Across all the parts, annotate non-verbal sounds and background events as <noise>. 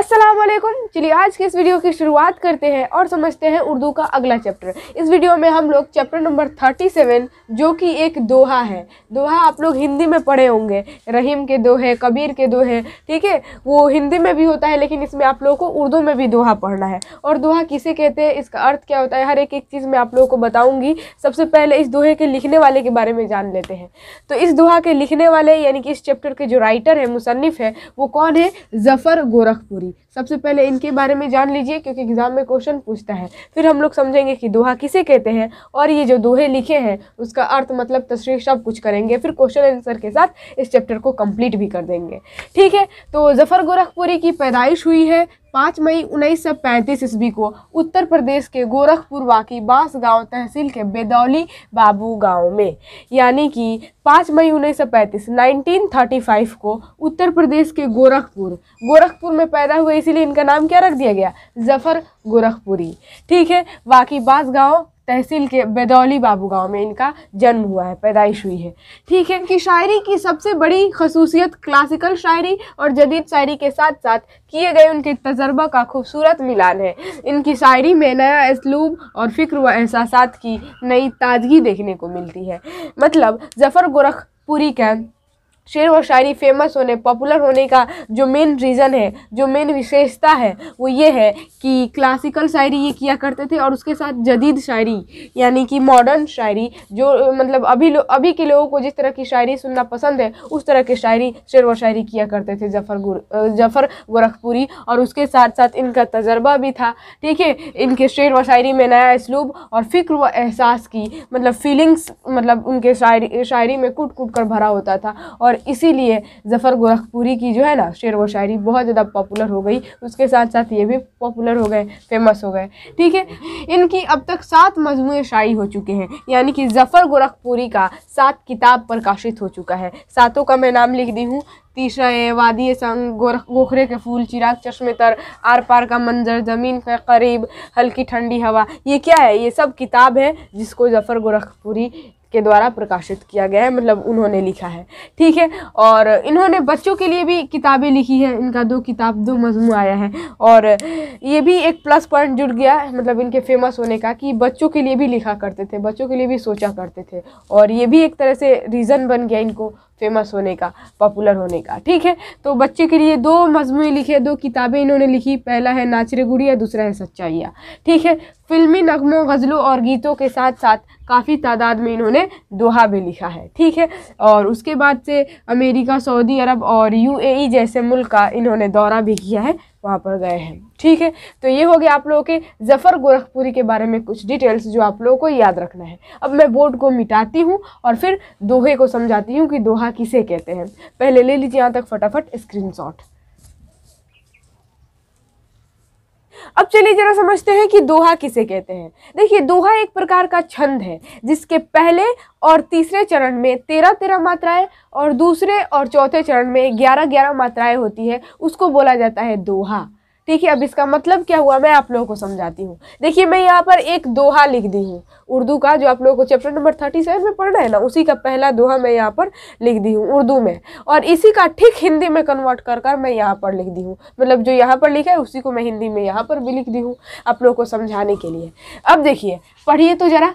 असलम चलिए आज के इस वीडियो की शुरुआत करते हैं और समझते हैं उर्दू का अगला चैप्टर इस वीडियो में हम लोग चैप्टर नंबर थर्टी सेवन जो कि एक दोहा है दोहा आप लोग हिंदी में पढ़े होंगे रहीम के दोहे कबीर के दोहे ठीक है वो हिंदी में भी होता है लेकिन इसमें आप लोगों को उर्दू में भी दोहा पढ़ना है और दोहा किसे कहते हैं इसका अर्थ क्या होता है हर एक एक चीज़ मैं आप लोगों को बताऊँगी सबसे पहले इस दोहे के लिखने वाले के बारे में जान लेते हैं तो इस दोहा के लिखने वाले यानी कि इस चैप्टर के जो राइटर है मुसनफ़ है वो कौन है जफ़र गोरख भोजपुरी सबसे पहले इनके बारे में जान लीजिए क्योंकि एग्ज़ाम में क्वेश्चन पूछता है फिर हम लोग समझेंगे कि दोहा किसे कहते हैं और ये जो दोहे लिखे हैं उसका अर्थ मतलब तस्वीर सब कुछ करेंगे फिर क्वेश्चन आंसर के साथ इस चैप्टर को कम्प्लीट भी कर देंगे ठीक है तो जफ़र गोरखपुरी की पैदाइश हुई है पाँच मई उन्नीस सौ पैंतीस ईस्वी को उत्तर प्रदेश के गोरखपुर वाकी बांस गांव तहसील के बेदौली बाबू गांव में यानी कि पाँच मई उन्नीस सौ पैंतीस नाइनटीन थर्टी फाइव को उत्तर प्रदेश के गोरखपुर गोरखपुर में पैदा हुए इसीलिए इनका नाम क्या रख दिया गया जफर गोरखपुरी ठीक है वाकी बांस गांव तहसील के बेदौली बाबू गांव में इनका जन्म हुआ है पैदाइश हुई है ठीक है कि शायरी की सबसे बड़ी खसूसियत क्लासिकल शायरी और जदीद शायरी के साथ साथ किए गए उनके तजर्बा का खूबसूरत मिलान है इनकी शायरी में नया इसलूब और फ़िक्र व एहसास की नई ताजगी देखने को मिलती है मतलब जफ़र गोरखपुरी का शेर व शायरी फेमस होने पॉपुलर होने का जो मेन रीज़न है जो मेन विशेषता है वो ये है कि क्लासिकल शायरी ये किया करते थे और उसके साथ जदीद शायरी यानी कि मॉडर्न शायरी जो मतलब अभी लो, अभी के लोगों को जिस तरह की शायरी सुनना पसंद है उस तरह की शायरी शेर व शायरी किया करते थे जफर गुर जफर गोरखपुरी और उसके साथ साथ इनका तजर्बा भी था ठीक है इनके शेर व शायरी में नया इसलूब और फ़िक्र व एहसास की मतलब फीलिंग्स मतलब उनके शायरी शायरी में कूट कूट कर भरा होता था और इसीलिए ज़फ़र गोरखपुरी की जो है ना शेर व शायरी बहुत ज़्यादा पॉपुलर हो गई उसके साथ साथ ये भी पॉपुलर हो गए फेमस हो गए ठीक है इनकी अब तक सात मजमू शायरी हो चुके हैं यानी कि ज़फ़र गोरखपुरी का सात किताब प्रकाशित हो चुका है सातों का मैं नाम लिख दी हूँ तीसरा है वादी संग गोरख गोखरे के फूल चिराग चश्मे तर आर पार का मंजर ज़मीन के करीब हल्की ठंडी हवा ये क्या है ये सब किताब है जिसको जफ़र गोरखपुरी के द्वारा प्रकाशित किया गया है मतलब उन्होंने लिखा है ठीक है और इन्होंने बच्चों के लिए भी किताबें लिखी है इनका दो किताब दो मजमू आया है और ये भी एक प्लस पॉइंट जुड़ गया है मतलब इनके फेमस होने का कि बच्चों के लिए भी लिखा करते थे बच्चों के लिए भी सोचा करते थे और ये भी एक तरह से रीज़न बन गया इनको फेमस होने का पॉपुलर होने का ठीक है तो बच्चे के लिए दो मजमू लिखे दो किताबें इन्होंने लिखी पहला है नाचरे गुड़िया दूसरा है सच्चाइया ठीक है फिल्मी नगमों गज़लों और गीतों के साथ साथ काफ़ी तादाद में इन्होंने दोहा भी लिखा है ठीक है और उसके बाद से अमेरिका सऊदी अरब और यूएई e जैसे मुल्क का इन्होंने दौरा भी किया है वहाँ पर गए हैं ठीक है तो ये हो गया आप लोगों के जफ़र गोरखपुरी के बारे में कुछ डिटेल्स जो आप लोगों को याद रखना है अब मैं बोर्ड को मिटाती हूँ और फिर दोहे को समझाती हूँ कि दोहा किसे कहते हैं पहले ले लीजिए यहाँ तक फटाफट स्क्रीनशॉट अब चलिए जरा समझते हैं कि दोहा किसे कहते हैं देखिए दोहा एक प्रकार का छंद है जिसके पहले और तीसरे चरण में तेरह तेरह मात्राएं और दूसरे और चौथे चरण में ग्यारह ग्यारह मात्राएं होती है उसको बोला जाता है दोहा ठीक है अब इसका मतलब क्या हुआ मैं आप लोगों को समझाती हूँ देखिए मैं यहाँ पर एक दोहा लिख दी हूँ उर्दू का जो आप लोगों को चैप्टर नंबर थर्टी सेवन में पढ़ना है ना उसी का पहला दोहा मैं यहाँ पर लिख दी हूँ उर्दू में और इसी का ठीक हिंदी में कन्वर्ट कर कर मैं यहाँ पर लिख दी हूँ मतलब जो यहाँ पर लिखा है उसी को मैं हिंदी में यहाँ पर भी लिख दी हूँ आप लोगों को समझाने के लिए अब देखिए पढ़िए तो ज़रा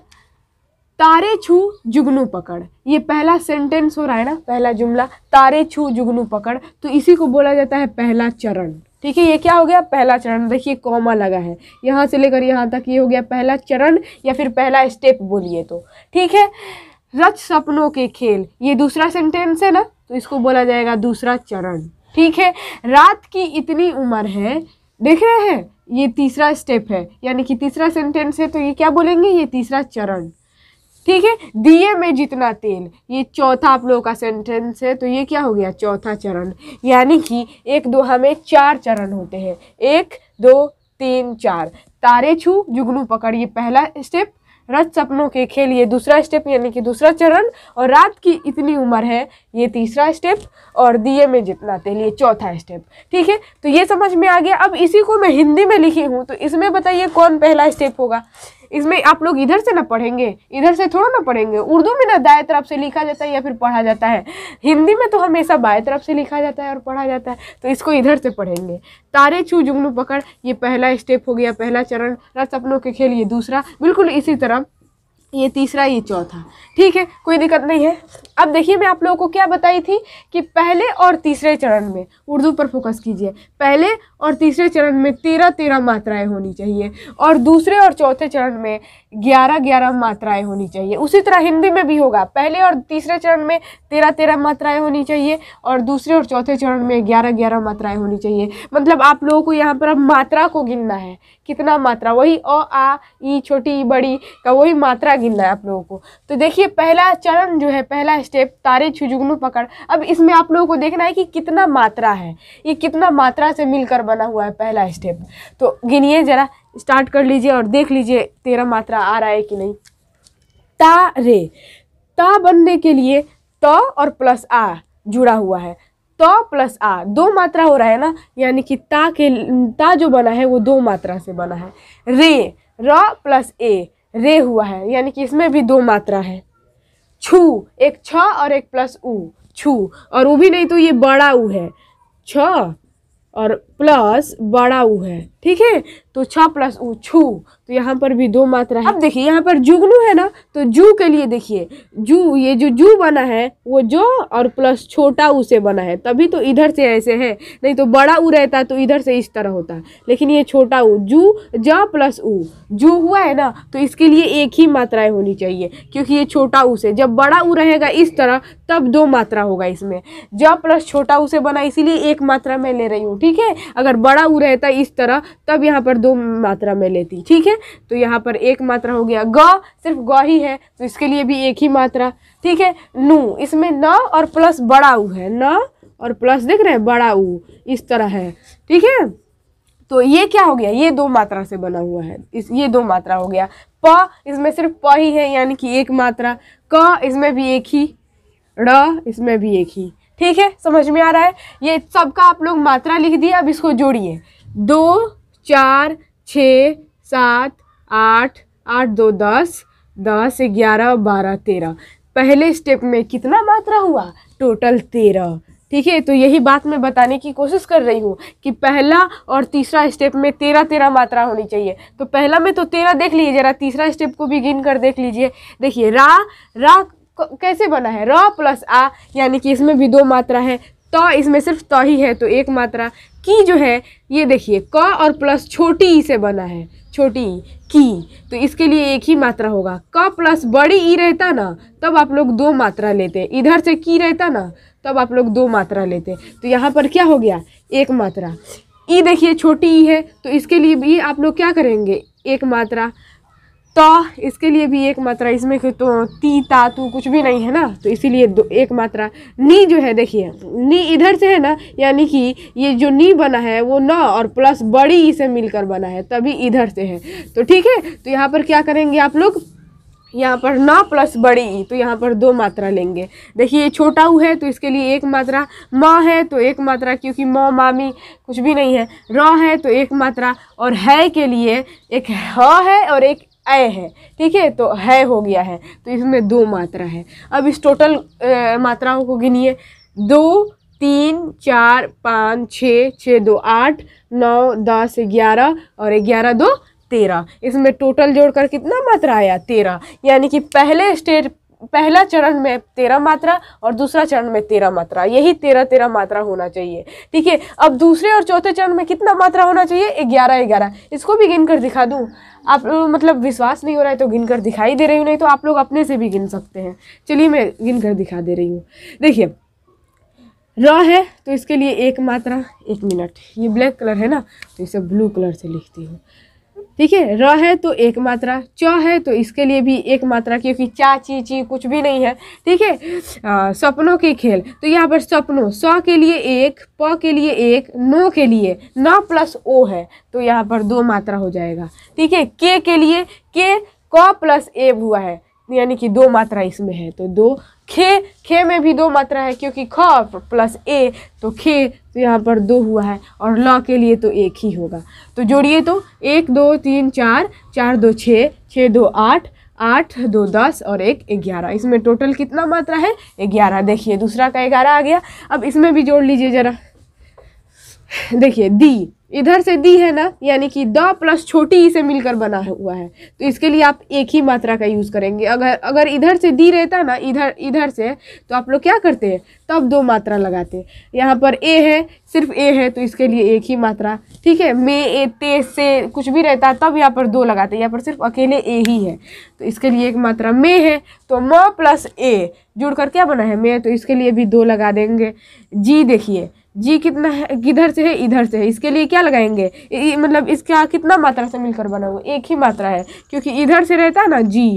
तारे छू जुगनू पकड़ ये पहला सेंटेंस हो रहा है ना पहला जुमला तारे छू जुगनू पकड़ तो इसी को बोला जाता है पहला चरण ठीक है ये क्या हो गया पहला चरण देखिए कॉमा लगा है यहाँ से लेकर यहाँ तक ये यह हो गया पहला चरण या फिर पहला स्टेप बोलिए तो ठीक है रच सपनों के खेल ये दूसरा सेंटेंस है ना तो इसको बोला जाएगा दूसरा चरण ठीक है रात की इतनी उम्र है देख रहे हैं ये तीसरा स्टेप है यानी कि तीसरा सेंटेंस है तो ये क्या बोलेंगे ये तीसरा चरण ठीक है दिए में जितना तेल ये चौथा आप लोगों का सेंटेंस है तो ये क्या हो गया चौथा चरण यानी कि एक दोहा में चार चरण होते हैं एक दो तीन चार तारे छू जुगनू पकड़ ये पहला स्टेप रथ सपनों के खेल ये दूसरा स्टेप यानी कि दूसरा चरण और रात की इतनी उम्र है ये तीसरा स्टेप और दिए में जितना तेल ये चौथा स्टेप ठीक है तो ये समझ में आ गया अब इसी को मैं हिंदी में लिखी हूँ तो इसमें बताइए कौन पहला स्टेप होगा इसमें आप लोग इधर से ना पढ़ेंगे इधर से थोड़ा ना पढ़ेंगे उर्दू में ना दाएँ तरफ से लिखा जाता है या फिर पढ़ा जाता है हिंदी में तो हमेशा बाएँ तरफ से लिखा जाता है और पढ़ा जाता है तो इसको इधर से पढ़ेंगे तारे छू जुगनू पकड़ ये पहला स्टेप हो गया पहला चरण रस सपनों के खेल ये दूसरा बिल्कुल इसी तरह ये तीसरा ये चौथा ठीक है कोई दिक्कत नहीं है अब देखिए मैं आप लोगों को क्या बताई थी कि पहले और तीसरे चरण में उर्दू पर फोकस कीजिए पहले और तीसरे चरण में तेरह तेरह मात्राएं होनी चाहिए और दूसरे और चौथे चरण में ग्यारह ग्यारह मात्राएं होनी चाहिए उसी तरह हिंदी में भी होगा पहले और तीसरे चरण में तेरह तेरह मात्राएँ होनी चाहिए और दूसरे और चौथे चरण में ग्यारह ग्यारह मात्राएँ होनी चाहिए मतलब आप लोगों को यहाँ पर अब मात्रा को गिनना है कितना मात्रा वही अ आ ई छोटी बड़ी का वही मात्रा गिनना है आप लोगों को तो देखिए पहला चरण जो है पहला स्टेप तारे छुजुगनू पकड़ अब इसमें आप लोगों को देखना है कि कितना मात्रा है ये कितना मात्रा से मिलकर बना हुआ है पहला स्टेप तो गिनिए ज़रा स्टार्ट कर लीजिए और देख लीजिए तेरह मात्रा आ रहा है कि नहीं तारे ता बनने के लिए त और प्लस आ जुड़ा हुआ है त प्लस आ दो मात्रा हो रहा है ना यानी कि ता के ता जो बना है वो दो मात्रा से बना है रे र प्लस ए रे हुआ है यानी कि इसमें भी दो मात्रा है छू एक छ और एक प्लस ऊ छू और ऊ भी नहीं तो ये बड़ा ऊ है छ और प्लस बड़ा ऊ है ठीक है तो छ प्लस ऊ छू तो यहाँ पर भी दो मात्रा है अब देखिए यहाँ पर जुगनू है ना तो जू के लिए देखिए जू ये जो जू बना है वो जो और प्लस छोटा ऊ से बना है तभी तो इधर से ऐसे है नहीं तो बड़ा ऊ रहता तो इधर से इस तरह होता है लेकिन ये छोटा ऊ जू ज प्लस ऊ जू हुआ है ना तो इसके लिए एक ही मात्राएँ होनी चाहिए क्योंकि ये छोटा ऊ से जब बड़ा ऊ रहेगा इस तरह तब दो मात्रा होगा इसमें ज प्लस छोटा ऊ से बना इसीलिए एक मात्रा मैं ले रही हूँ ठीक है अगर बड़ा ऊ रहता इस तरह तब यहाँ पर दो मात्रा में लेती ठीक है तो यहाँ पर एक मात्रा हो गया ग सिर्फ ग ही है तो इसके लिए भी एक ही मात्रा ठीक है नू इसमें न और प्लस बड़ा ऊ है न और प्लस देख रहे हैं बड़ा ऊ इस तरह है ठीक है तो ये क्या हो गया ये दो मात्रा से बना हुआ है इस ये दो मात्रा हो गया प इसमें सिर्फ प ही है यानी कि एक मात्रा क इसमें भी एक ही ड इसमें भी एक ही ठीक है समझ में आ रहा है ये सबका आप लोग मात्रा लिख दिया अब इसको जोड़िए दो चार छ सात आठ आठ दो दस दस ग्यारह बारह तेरह पहले स्टेप में कितना मात्रा हुआ टोटल तेरह ठीक है तो यही बात मैं बताने की कोशिश कर रही हूँ कि पहला और तीसरा स्टेप में तेरह तेरह मात्रा होनी चाहिए तो पहला में तो तेरह देख लीजिए जरा तीसरा स्टेप को भी गिन कर देख लीजिए देखिए रा रा कैसे बना है र प्लस आ यानी कि इसमें भी दो मात्रा है तो इसमें सिर्फ तो ही है तो एक मात्रा की जो है ये देखिए क और प्लस छोटी ई से बना है छोटी ई की तो इसके लिए एक ही मात्रा होगा क प्लस बड़ी ई रहता ना तब आप लोग दो मात्रा लेते इधर से की रहता ना तब आप लोग दो मात्रा लेते तो यहाँ पर क्या हो गया एक मात्रा ई देखिए छोटी ई है तो इसके लिए भी आप लोग क्या करेंगे एक मात्रा तो इसके लिए भी एक मात्रा इसमें तो ती ता तू कुछ भी नहीं है ना तो इसीलिए दो एक मात्रा नी जो है देखिए नी इधर से है ना यानी कि ये जो नी बना है वो न और प्लस बड़ी ई से मिलकर बना है तभी इधर से है तो ठीक है तो यहाँ पर क्या करेंगे आप लोग यहाँ पर न प्लस बड़ी ई तो यहाँ पर दो मात्रा लेंगे देखिए छोटा ऊ है तो इसके लिए एक मात्रा म है तो एक मात्रा क्योंकि म मामी कुछ भी नहीं है र है तो एक मात्रा और है के लिए एक ह है और एक ए है ठीक है तो है हो गया है तो इसमें दो मात्रा है अब इस टोटल मात्राओं को गिनिए दो तीन चार पाँच छः छः दो आठ नौ दस ग्यारह और ग्यारह दो तेरह इसमें टोटल जोड़कर कितना मात्रा आया तेरह यानी कि पहले स्टेट पहला चरण में तेरह मात्रा और दूसरा चरण में तेरह मात्रा यही तेरह तेरह मात्रा होना चाहिए ठीक है अब दूसरे और चौथे चरण में कितना मात्रा होना चाहिए ग्यारह ग्यारह इसको भी गिनकर दिखा दूँ आप मतलब विश्वास नहीं हो रहा है तो गिनकर दिखाई दे रही हूँ नहीं तो आप लोग अपने से भी गिन सकते हैं चलिए मैं गिन कर दिखा दे रही हूँ देखिए र है तो इसके लिए एक मात्रा एक मिनट ये ब्लैक कलर है ना तो इसे ब्लू कलर से लिखती हूँ ठीक है र है तो एक मात्रा च है तो इसके लिए भी एक मात्रा क्योंकि चा ची ची कुछ भी नहीं है ठीक है सपनों के खेल तो यहाँ पर सपनों स के लिए एक प के लिए एक नो के लिए न प्लस ओ है तो यहाँ पर दो मात्रा हो जाएगा ठीक है के के लिए के क प्लस ए हुआ है यानी कि दो मात्रा इसमें है तो दो खे खे में भी दो मात्रा है क्योंकि ख प्लस ए तो खे तो यहाँ पर दो हुआ है और ल के लिए तो एक ही होगा तो जोड़िए तो एक दो तीन चार चार दो छः छः दो आठ आठ दो दस और एक ग्यारह इसमें टोटल कितना मात्रा है ग्यारह देखिए दूसरा का ग्यारह आ गया अब इसमें भी जोड़ लीजिए ज़रा <laughs> देखिए दी इधर से दी है ना यानी कि द प्लस छोटी ई से मिलकर बना हुआ है तो इसके लिए आप एक ही मात्रा का यूज़ करेंगे अगर अगर इधर से दी रहता ना इधर इधर से तो आप लोग क्या करते हैं तब दो मात्रा लगाते हैं यहाँ पर ए है सिर्फ ए है तो इसके लिए एक ही मात्रा ठीक है मे ए ते से कुछ भी रहता है तब यहाँ पर दो लगाते यहाँ पर सिर्फ अकेले ए ही है तो इसके लिए एक मात्रा मे है तो म प्लस ए जुड़ कर क्या बना है मे तो इसके लिए भी दो लगा देंगे जी देखिए जी कितना है किधर से है इधर से है इसके लिए क्या लगाएंगे मतलब इसका कितना मात्रा से मिलकर बना हुआ एक ही मात्रा है क्योंकि इधर से रहता है ना जी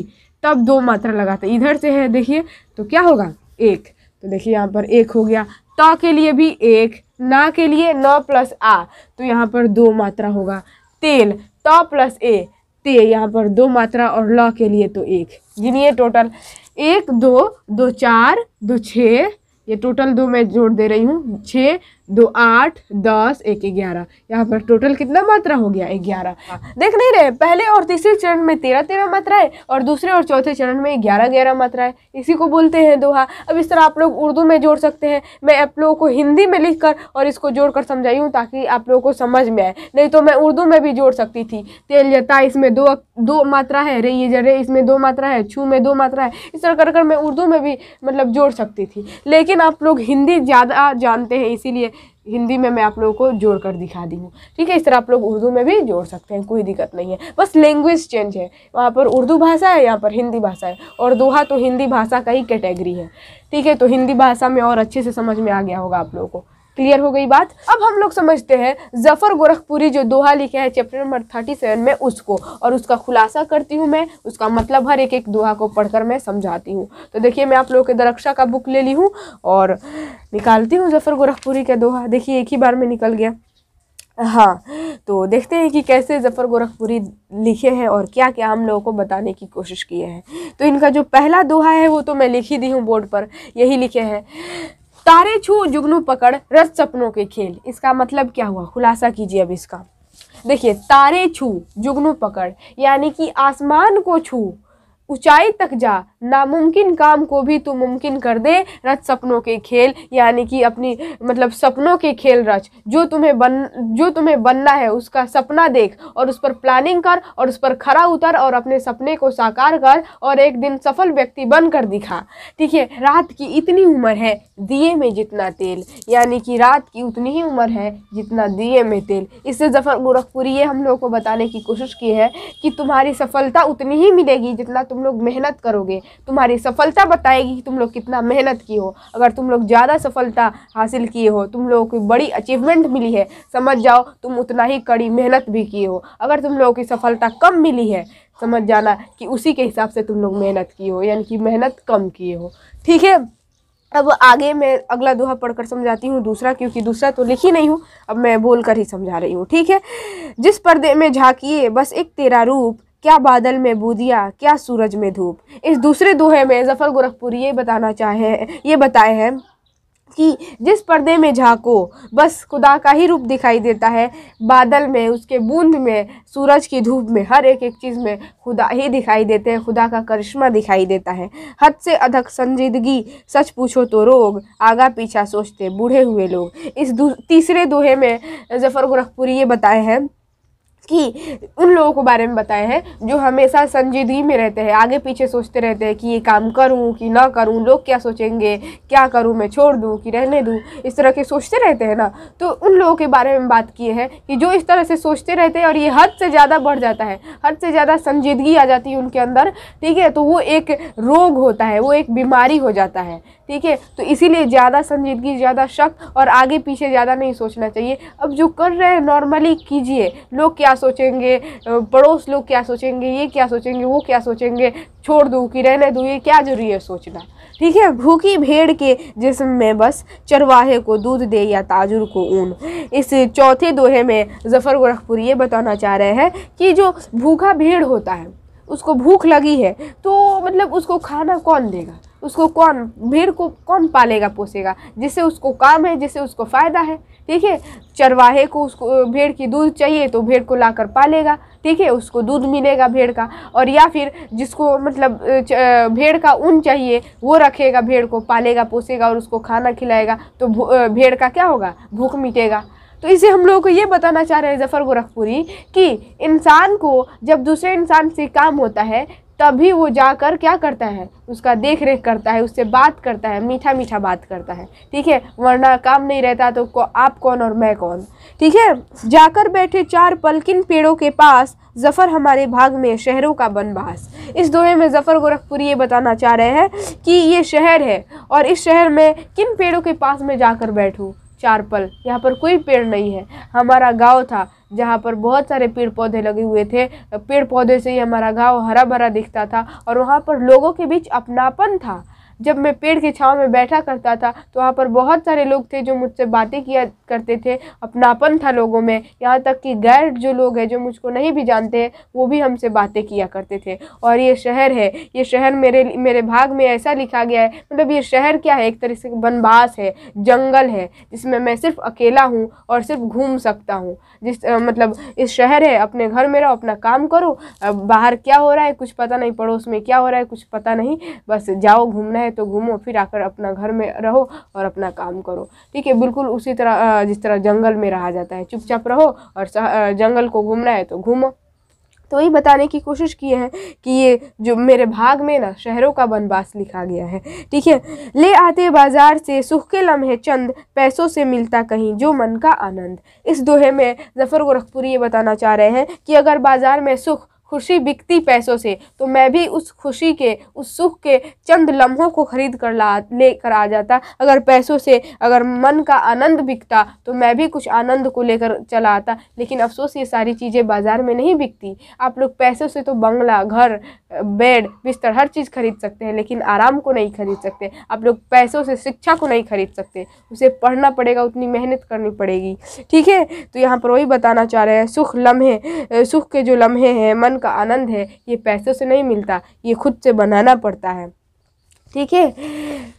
तब दो मात्रा लगाते इधर से है देखिए तो क्या होगा एक तो देखिए यहाँ पर एक हो गया त के लिए भी एक ना के लिए न प्लस आ तो यहाँ पर दो मात्रा होगा तेल त प्लस ए ते यहाँ पर दो मात्रा और ल के लिए तो एक गिनिए टोटल एक दो दो चार दो छः ये टोटल दो मैं जोड़ दे रही हूँ छः दो आठ दस एक ग्यारह यहाँ पर टोटल कितना मात्रा हो गया ग्यारह देख नहीं रहे पहले और तीसरे चरण में तेरह तेरह मात्रा है और दूसरे और चौथे चरण में ग्यारह ग्यारह मात्रा है इसी को बोलते हैं दोहा अब इस तरह आप लोग उर्दू में जोड़ सकते हैं मैं आप लोगों को हिंदी में लिख कर और इसको जोड़ कर समझाई हूँ ताकि आप लोगों को समझ में आए नहीं तो मैं उर्दू में भी जोड़ सकती थी तेल जता इसमें दो दो मात्रा है रे ये जरे इसमें दो मात्रा है छू में दो मात्रा है इस तरह कर कर मैं उर्दू में भी मतलब जोड़ सकती थी लेकिन आप लोग हिंदी ज़्यादा जानते हैं इसीलिए हिंदी में मैं आप लोगों को जोड़ कर दिखा दी हूँ ठीक है इस तरह आप लोग उर्दू में भी जोड़ सकते हैं कोई दिक्कत नहीं है बस लैंग्वेज चेंज है वहाँ पर उर्दू भाषा है यहाँ पर हिंदी भाषा है और दोहा तो हिंदी भाषा का ही कैटेगरी है ठीक है तो हिंदी भाषा में और अच्छे से समझ में आ गया होगा आप लोगों को क्लियर हो गई बात अब हम लोग समझते हैं जफर गोरखपुरी जो दोहा लिखे हैं चैप्टर नंबर थर्टी सेवन में उसको और उसका खुलासा करती हूँ मैं उसका मतलब हर एक एक दोहा को पढ़कर मैं समझाती हूँ तो देखिए मैं आप लोगों के दरक्षा का बुक ले ली हूँ और निकालती हूँ जफर गोरखपुरी का दोहा देखिए एक ही बार में निकल गया हाँ तो देखते हैं कि कैसे जफ़र गोरखपुरी लिखे हैं और क्या क्या हम लोगों को बताने की कोशिश किए हैं तो इनका जो पहला दोहा है वो तो मैं लिख ही दी हूँ बोर्ड पर यही लिखे हैं तारे छू जुगनू पकड़ रस सपनों के खेल इसका मतलब क्या हुआ खुलासा कीजिए अब इसका देखिए तारे छू जुगनू पकड़ यानी कि आसमान को छू ऊंचाई तक जा नामुमकिन काम को भी तू मुमकिन कर दे रच सपनों के खेल यानी कि अपनी मतलब सपनों के खेल रच जो तुम्हें बन जो तुम्हें बनना है उसका सपना देख और उस पर प्लानिंग कर और उस पर खरा उतर और अपने सपने को साकार कर और एक दिन सफल व्यक्ति बनकर दिखा ठीक है रात की इतनी उम्र है दिए में जितना तेल यानी कि रात की उतनी ही उम्र है जितना दिए में तेल इससे जफर गोरखपुरी ये हम लोग को बताने की कोशिश की है कि तुम्हारी सफलता उतनी ही मिलेगी जितना तुम तुम लोग मेहनत करोगे तुम्हारी सफलता बताएगी कि तुम लोग कितना मेहनत की हो अगर तुम लोग ज़्यादा सफलता हासिल किए हो तुम लोगों को बड़ी अचीवमेंट मिली है समझ जाओ तुम उतना ही कड़ी मेहनत भी किए हो अगर तुम लोगों की सफलता कम मिली है समझ जाना कि उसी के हिसाब से तुम लोग मेहनत किए हो यानी कि मेहनत कम किए हो ठीक है अब आगे मैं अगला दोहा पढ़कर समझाती हूँ दूसरा क्योंकि दूसरा तो लिखी नहीं हूँ अब मैं बोल कर ही समझा रही हूँ ठीक है जिस पर्दे में झाकिए बस एक तेरा रूप क्या बादल में बूदिया क्या सूरज में धूप इस दूसरे दोहे में जफ़र गोरखपुरी ये बताना चाहे ये बताए हैं कि जिस पर्दे में झाँको बस खुदा का ही रूप दिखाई देता है बादल में उसके बूंद में सूरज की धूप में हर एक एक चीज़ में खुदा ही दिखाई देते हैं खुदा का करिश्मा दिखाई देता है हद से अधक संजीदगी सच पूछो तो रोग आगा पीछा सोचते बूढ़े हुए लोग इस तीसरे दोहे में जफ़र गोरखपुरी ये बताए हैं कि उन लोगों को बारे में बताए हैं जो हमेशा संजीदगी में रहते हैं आगे पीछे सोचते रहते हैं कि ये काम करूं कि ना करूं लोग क्या सोचेंगे क्या करूं मैं छोड़ दूं कि रहने दूं इस तरह के सोचते रहते हैं ना तो उन लोगों के बारे में बात किए हैं कि जो इस तरह से सोचते रहते हैं और ये हद से ज़्यादा बढ़ जाता है हद से ज़्यादा संजीदगी आ जाती है उनके अंदर ठीक है तो वो एक रोग होता है वो एक बीमारी हो जाता है ठीक है तो इसीलिए ज़्यादा संजीदगी ज़्यादा शक और आगे पीछे ज़्यादा नहीं सोचना चाहिए अब जो कर रहे हैं नॉर्मली कीजिए लोग क्या सोचेंगे पड़ोस लोग क्या सोचेंगे ये क्या सोचेंगे वो क्या सोचेंगे छोड़ दूँ कि रहने दूँ ये क्या जरूरी है सोचना ठीक है भूखी भेड़ के जिसम में बस चरवाहे को दूध दे या ताजुर को ऊन इस चौथे दोहे में जफ़र गोरखपुरी ये बताना चाह रहे हैं कि जो भूखा भेड़ होता है उसको भूख लगी है तो मतलब उसको खाना कौन देगा उसको कौन भीड़ को कौन पालेगा पोसेगा जिससे उसको काम है जिससे उसको फ़ायदा है ठीक है चरवाहे को उसको भेड़ की दूध चाहिए तो भेड़ को लाकर पालेगा ठीक है उसको दूध मिलेगा भेड़ का और या फिर जिसको मतलब भेड़ का ऊन चाहिए वो रखेगा भेड़ को पालेगा पोसेगा और उसको खाना खिलाएगा तो भेड़ का क्या होगा भूख मिटेगा तो इसे हम लोगों को ये बताना चाह रहे हैं जफ़र गोरखपुरी कि इंसान को जब दूसरे इंसान से काम होता है तभी वो जाकर क्या करता है उसका देख रेख करता है उससे बात करता है मीठा मीठा बात करता है ठीक है वरना काम नहीं रहता तो को, आप कौन और मैं कौन ठीक है जाकर बैठे चार पलकिन पेड़ों के पास जफ़र हमारे भाग में शहरों का बनबास इस दोहे में जफ़र गोरखपुरी ये बताना चाह रहे हैं कि ये शहर है और इस शहर में किन पेड़ों के पास मैं जाकर बैठूँ चार पल यहाँ पर कोई पेड़ नहीं है हमारा गांव था जहाँ पर बहुत सारे पेड़ पौधे लगे हुए थे पेड़ पौधे से ही हमारा गाँव हरा भरा दिखता था और वहाँ पर लोगों के बीच अपनापन था जब मैं पेड़ की छाँव में बैठा करता था तो वहाँ पर बहुत सारे लोग थे जो मुझसे बातें किया करते थे अपनापन था लोगों में यहाँ तक कि गैर जो लोग हैं जो मुझको नहीं भी जानते हैं वो भी हमसे बातें किया करते थे और ये शहर है ये शहर मेरे मेरे भाग में ऐसा लिखा गया है मतलब ये शहर क्या है एक तरह से वनवास है जंगल है जिसमें मैं सिर्फ अकेला हूँ और सिर्फ घूम सकता हूँ जिस आ, मतलब इस शहर है अपने घर में रहो अपना काम करो बाहर क्या हो रहा है कुछ पता नहीं पड़ोस में क्या हो रहा है कुछ पता नहीं बस जाओ घूमना है है तो घूमो फिर आकर अपना घर में रहो और अपना काम करो ठीक है बिल्कुल उसी तरह जिस तरह जंगल में रहा जाता है चुपचाप रहो और जंगल को घूमना है तो घूमो तो ये बताने की कोशिश की है कि ये जो मेरे भाग में ना शहरों का वनवास लिखा गया है ठीक है ले आते बाजार से सुख के लम्हे चंद पैसों से मिलता कहीं जो मन का आनंद इस दोहे में जफर गोरखपुरी ये बताना चाह रहे हैं कि अगर बाजार में सुख खुशी बिकती पैसों से तो मैं भी उस खुशी के उस सुख के चंद लम्हों को खरीद कर ला ले कर आ जाता अगर पैसों से अगर मन का आनंद बिकता तो मैं भी कुछ आनंद को लेकर चला आता लेकिन अफसोस ये सारी चीज़ें बाज़ार में नहीं बिकती आप लोग पैसों से तो बंगला घर बेड बिस्तर हर चीज़ खरीद सकते हैं लेकिन आराम को नहीं खरीद सकते आप लोग पैसों से शिक्षा को नहीं खरीद सकते उसे पढ़ना पड़ेगा उतनी मेहनत करनी पड़ेगी ठीक है तो यहाँ पर वही बताना चाह रहे हैं सुख लम्हे सुख के जो लम्हे हैं मन जीवन का आनंद है ये पैसों से नहीं मिलता ये खुद से बनाना पड़ता है ठीक है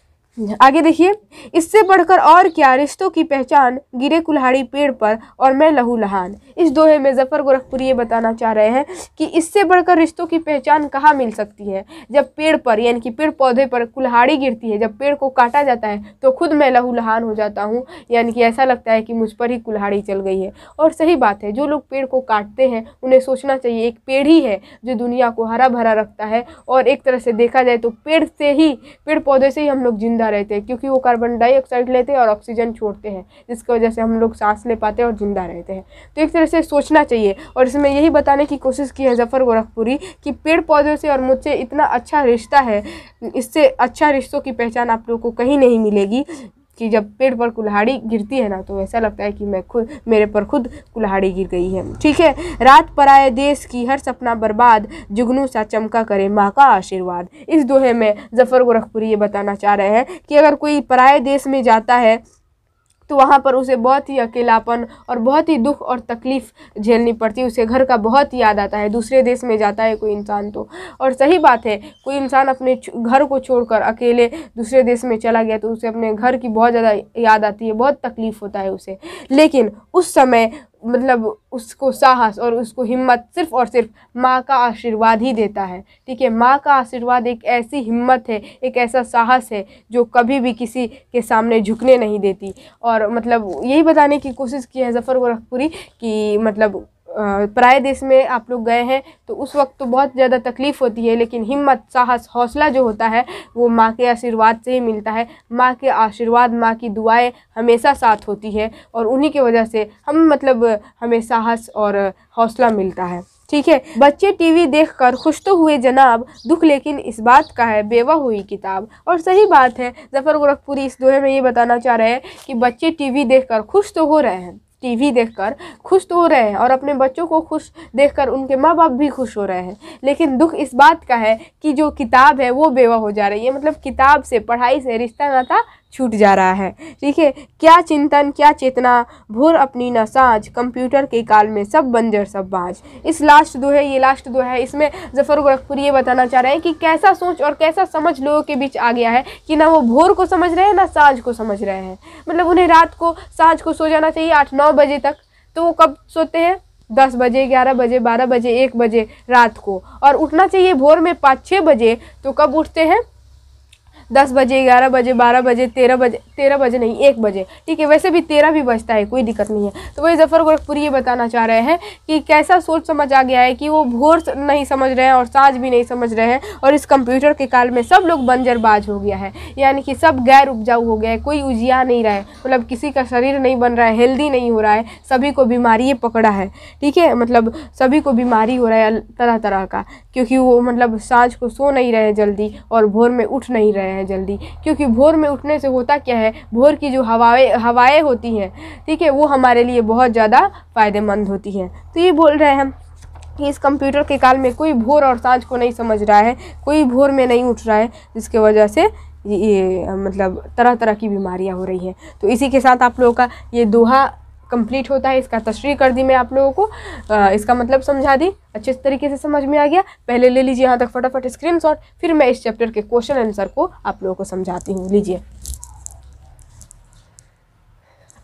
आगे देखिए इससे बढ़कर और क्या रिश्तों की पहचान गिरे कुल्हाड़ी पेड़ पर और मैं लहू लहान इस दोहे में जफ़र गोरखपुरी ये बताना चाह रहे हैं कि इससे बढ़कर रिश्तों की पहचान कहाँ मिल सकती है जब पेड़ पर यानी कि पेड़ पौधे पर कुल्हाड़ी गिरती है जब पेड़ को काटा जाता है तो खुद मैं लहू लहान हो जाता हूँ यानी कि ऐसा लगता है कि मुझ पर ही कुल्हाड़ी चल गई है और सही बात है जो लोग पेड़ को काटते हैं उन्हें सोचना चाहिए एक पेड़ ही है जो दुनिया को हरा भरा रखता है और एक तरह से देखा जाए तो पेड़ से ही पेड़ पौधे से ही हम लोग जिंदा जिंदा रहते हैं क्योंकि वो कार्बन डाइऑक्साइड लेते हैं और ऑक्सीजन छोड़ते हैं जिसकी वजह से हम लोग सांस ले पाते हैं और ज़िंदा रहते हैं तो एक तरह से सोचना चाहिए और इसमें यही बताने की कोशिश की है जफ़र गोरखपुरी कि पेड़ पौधों से और मुझसे इतना अच्छा रिश्ता है इससे अच्छा रिश्तों की पहचान आप लोग को कहीं नहीं मिलेगी कि जब पेड़ पर कुल्हाड़ी गिरती है ना तो ऐसा लगता है कि मैं खुद मेरे पर खुद कुल्हाड़ी गिर गई है ठीक है रात पर आए देश की हर सपना बर्बाद जुगनू सा चमका करे माँ का आशीर्वाद इस दोहे में जफर गोरखपुरी ये बताना चाह रहे हैं कि अगर कोई पराए देश में जाता है तो वहाँ पर उसे बहुत ही अकेलापन और बहुत ही दुख और तकलीफ़ झेलनी पड़ती है उसे घर का बहुत याद आता है दूसरे देश में जाता है कोई इंसान तो और सही बात है कोई इंसान अपने घर को छोड़कर अकेले दूसरे देश में चला गया तो उसे अपने घर की बहुत ज़्यादा याद आती है बहुत तकलीफ़ होता है उसे लेकिन उस समय मतलब उसको साहस और उसको हिम्मत सिर्फ और सिर्फ माँ का आशीर्वाद ही देता है ठीक है माँ का आशीर्वाद एक ऐसी हिम्मत है एक ऐसा साहस है जो कभी भी किसी के सामने झुकने नहीं देती और मतलब यही बताने की कोशिश की है जफ़र गोरखपुरी कि मतलब प्राय देश में आप लोग गए हैं तो उस वक्त तो बहुत ज़्यादा तकलीफ़ होती है लेकिन हिम्मत साहस हौसला जो होता है वो माँ के आशीर्वाद से ही मिलता है माँ के आशीर्वाद माँ की दुआएं हमेशा साथ होती है और उन्हीं की वजह से हम मतलब हमें साहस और हौसला मिलता है ठीक है बच्चे टीवी देखकर खुश तो हुए जनाब दुख लेकिन इस बात का है बेवा हुई किताब और सही बात है जफ़र गोरखपुरी इस दोहे में ये बताना चाह रहे हैं कि बच्चे टीवी देखकर खुश तो हो रहे हैं टीवी देखकर खुश तो हो रहे हैं और अपने बच्चों को खुश देखकर उनके माँ बाप भी खुश हो रहे हैं लेकिन दुख इस बात का है कि जो किताब है वो बेवा हो जा रही है मतलब किताब से पढ़ाई से रिश्ता नाता छूट जा रहा है ठीक है क्या चिंतन क्या चेतना भोर अपनी न साँझ कंप्यूटर के काल में सब बंजर सब बाज इस लास्ट दो है ये लास्ट दो है इसमें जफर गोरखपुर ये बताना चाह रहे हैं कि कैसा सोच और कैसा समझ लोगों के बीच आ गया है कि ना वो भोर को समझ रहे हैं ना साँझ को समझ रहे हैं मतलब उन्हें रात को साँझ को सो जाना चाहिए आठ नौ बजे तक तो वो कब सोते हैं दस बजे ग्यारह बजे बारह बजे एक बजे रात को और उठना चाहिए भोर में पाँच छः बजे तो कब उठते हैं दस बजे ग्यारह बजे बारह बजे तेरह बजे तेरह बजे नहीं एक बजे ठीक है वैसे भी तेरह भी बजता है कोई दिक्कत नहीं है तो वही जफ़र गोरखपुरी ये बताना चाह रहे हैं कि कैसा सोच समझ आ गया है कि वो भोर नहीं समझ रहे हैं और साँझ भी नहीं समझ रहे हैं और इस कंप्यूटर के काल में सब लोग बंजरबाज हो गया है यानी कि सब गैर उपजाऊ हो गया है कोई उजिया नहीं रहा है मतलब किसी का शरीर नहीं बन रहा है हेल्दी नहीं हो रहा है सभी को बीमारी पकड़ा है ठीक है मतलब सभी को बीमारी हो रहा है तरह तरह का क्योंकि वो मतलब साँझ को सो नहीं रहे जल्दी और भोर में उठ नहीं रहे हैं जल्दी क्योंकि भोर में उठने से होता क्या है भोर की जो हवाएं हवाएं होती हैं ठीक है वो हमारे लिए बहुत ज़्यादा फ़ायदेमंद होती हैं तो ये बोल रहे हैं हम कि इस कंप्यूटर के काल में कोई भोर और सांझ को नहीं समझ रहा है कोई भोर में नहीं उठ रहा है जिसके वजह से ये मतलब तरह तरह की बीमारियां हो रही हैं तो इसी के साथ आप लोगों का ये दोहा कंप्लीट होता है इसका तशरी कर दी मैं आप लोगों को आ, इसका मतलब समझा दी अच्छे तरीके से समझ में आ गया पहले ले लीजिए यहाँ तक फटाफट स्क्रीन शॉट फिर मैं इस चैप्टर के क्वेश्चन आंसर को आप लोगों को समझाती हूँ लीजिए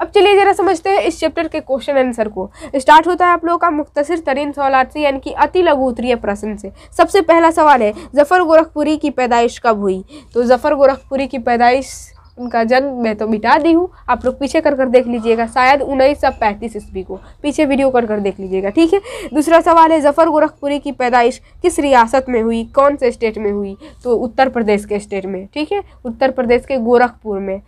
अब चलिए ज़रा समझते हैं इस चैप्टर के क्वेश्चन आंसर को स्टार्ट होता है आप लोगों का मुख्तर तरीन सवाल से यानी कि अति लघु उत्तरीय प्रश्न से सबसे पहला सवाल है जफ़र गोरखपुरी की पैदाइश कब हुई तो जफ़र गोरखपुरी की पैदाइश उनका जन्म मैं तो मिटा दी हूँ आप लोग पीछे कर कर देख लीजिएगा शायद उन्नीस सौ पैंतीस ईस्वी को पीछे वीडियो कर कर देख लीजिएगा ठीक है दूसरा सवाल है जफर गोरखपुरी की पैदाइश किस रियासत में हुई कौन से स्टेट में हुई तो उत्तर प्रदेश के स्टेट में ठीक है उत्तर प्रदेश के गोरखपुर में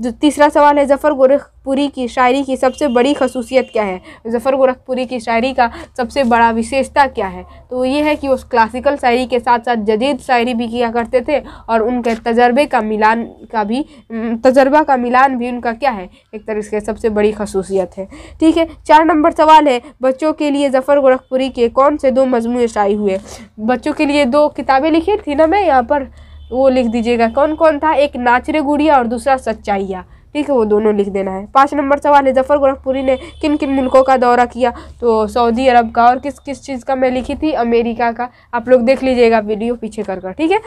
जो तीसरा सवाल है जफर गोरख गोरखपुरी की शायरी की सबसे बड़ी खसूसियत क्या है ज़फ़र गोरखपुरी की शायरी का सबसे बड़ा विशेषता क्या है तो ये है कि वो क्लासिकल शायरी के साथ साथ जदीद शायरी भी किया करते थे और उनके तजर्बे का मिलान का भी तजर्बा का मिलान भी उनका क्या है एक तरह से सबसे बड़ी खसूसियत है ठीक है चार नंबर सवाल है बच्चों के लिए ज़फ़र गोरखपुरी के कौन से दो मजमू शाई हुए बच्चों के लिए दो किताबें लिखी थी ना मैं यहाँ पर वो लिख दीजिएगा कौन कौन था एक नाचरे गुड़िया और दूसरा सच्चाइया ठीक है वो दोनों लिख देना है पाँच नंबर सवाल है जफर गोरखपुरी ने किन किन मुल्कों का दौरा किया तो सऊदी अरब का और किस किस चीज़ का मैं लिखी थी अमेरिका का आप लोग देख लीजिएगा वीडियो पीछे कर कर ठीक है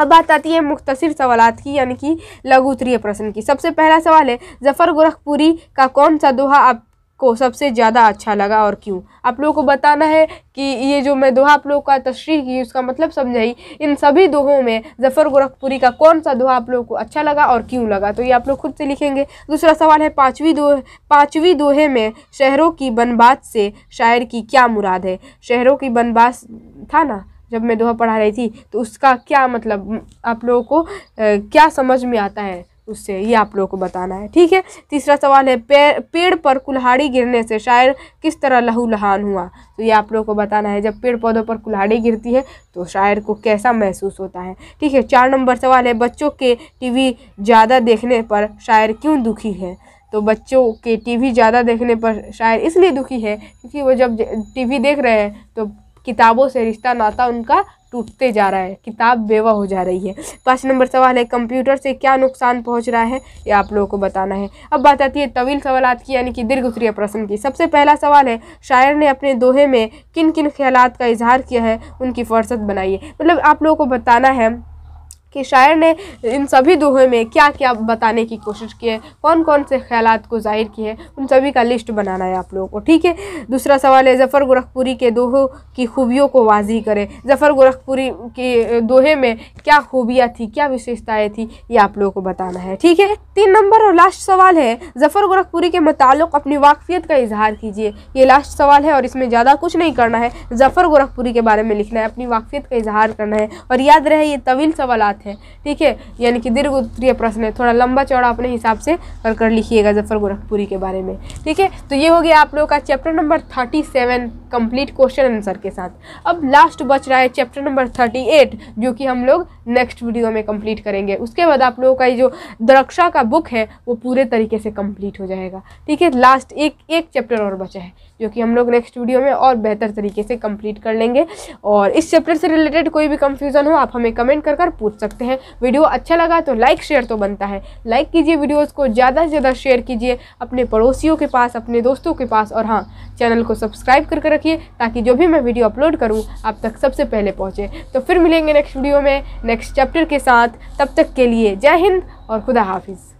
अब बात आती है मुख्तर सवालत की यानी कि लघु उत्तरीय प्रश्न की सबसे पहला सवाल है जफर गोरखपुरी का कौन सा दोहा आप को सबसे ज़्यादा अच्छा लगा और क्यों आप लोगों को बताना है कि ये जो मैं दोहा आप लोगों का तशरी की उसका मतलब समझाई इन सभी दोहों में जफ़र गोरखपुरी का कौन सा दोहा आप लोगों को अच्छा लगा और क्यों लगा तो ये आप लोग खुद से लिखेंगे दूसरा सवाल है पाँचवीं दो पाँचवीं दोहे में शहरों की बनबात से शायर की क्या मुराद है शहरों की बनबात था ना जब मैं दोहा पढ़ा रही थी तो उसका क्या मतलब आप लोगों को आ, क्या समझ में आता है उससे ये आप लोगों को बताना है ठीक है तीसरा सवाल है पेड़ पेड़ पर कुल्हाड़ी गिरने से शायर किस तरह लहू लहान हुआ तो ये आप लोगों को बताना है जब पेड़ पौधों पर कुल्हाड़ी गिरती है तो शायर को कैसा महसूस होता है ठीक है चार नंबर सवाल है बच्चों के टीवी ज़्यादा देखने पर शायर क्यों दुखी है तो बच्चों के टीवी ज़्यादा देखने पर शायर इसलिए दुखी है क्योंकि वो जब टीवी देख रहे हैं तो किताबों से रिश्ता नाता उनका टूटते जा रहा है किताब बेवा हो जा रही है पाँच तो नंबर सवाल है कंप्यूटर से क्या नुकसान पहुंच रहा है ये आप लोगों को बताना है अब बात आती है तवील सवाल की यानी कि दीर्घ उत्तरीय प्रश्न की सबसे पहला सवाल है शायर ने अपने दोहे में किन किन ख्याल का इजहार किया है उनकी फहरसत बनाइए मतलब आप लोगों को बताना है कि शायर ने इन सभी दोहे में क्या क्या बताने की कोशिश की है कौन कौन से ख्याल को ज़ाहिर किए हैं उन सभी का लिस्ट बनाना है आप लोगों को ठीक है दूसरा सवाल है जफ़र गोरखपुरी के दोहों की खूबियों को वाजी करें जफ़र गोरखपुरी के दोहे में क्या खूबियाँ थी क्या विशेषताएँ थी ये आप लोगों को बताना है ठीक है तीन नंबर और लास्ट सवाल है जफ़र गोरखपुरी के मतलब अपनी वाकफियत का इजहार कीजिए ये लास्ट सवाल है और इसमें ज़्यादा कुछ नहीं करना है जफ़र गोरखपुरी के बारे में लिखना है अपनी वाकफियत का इजहार करना है और याद रहे ये तवील सवाल बात है ठीक है यानी कि दीर्घ उत्तरीय प्रश्न है थोड़ा लंबा चौड़ा अपने हिसाब से कर कर लिखिएगा जफर गोरखपुरी के बारे में ठीक है तो ये हो गया आप लोगों का chapter number thirty seven complete question answer के साथ अब लास्ट बच रहा है चैप्टर नंबर थर्टी एट जो कि हम लोग नेक्स्ट वीडियो में कंप्लीट करेंगे उसके बाद आप लोगों का ये जो दरक्षा का बुक है वो पूरे तरीके से कंप्लीट हो जाएगा ठीक है लास्ट एक एक चैप्टर और बचा है जो कि हम लोग नेक्स्ट वीडियो में और बेहतर तरीके से कंप्लीट कर लेंगे और इस चैप्टर से रिलेटेड कोई भी कंफ्यूजन हो आप हमें कमेंट कर कर पूछ सकते हैं वीडियो अच्छा लगा तो लाइक शेयर तो बनता है लाइक कीजिए वीडियोज़ को ज़्यादा से ज़्यादा शेयर कीजिए अपने पड़ोसियों के पास अपने दोस्तों के पास और हाँ चैनल को सब्सक्राइब करके रखिए ताकि जो भी मैं वीडियो अपलोड करूँ आप तक सबसे पहले पहुँचे तो फिर मिलेंगे नेक्स्ट वीडियो में नेक्स्ट चैप्टर के साथ तब तक के लिए जय हिंद और खुदा हाफिज़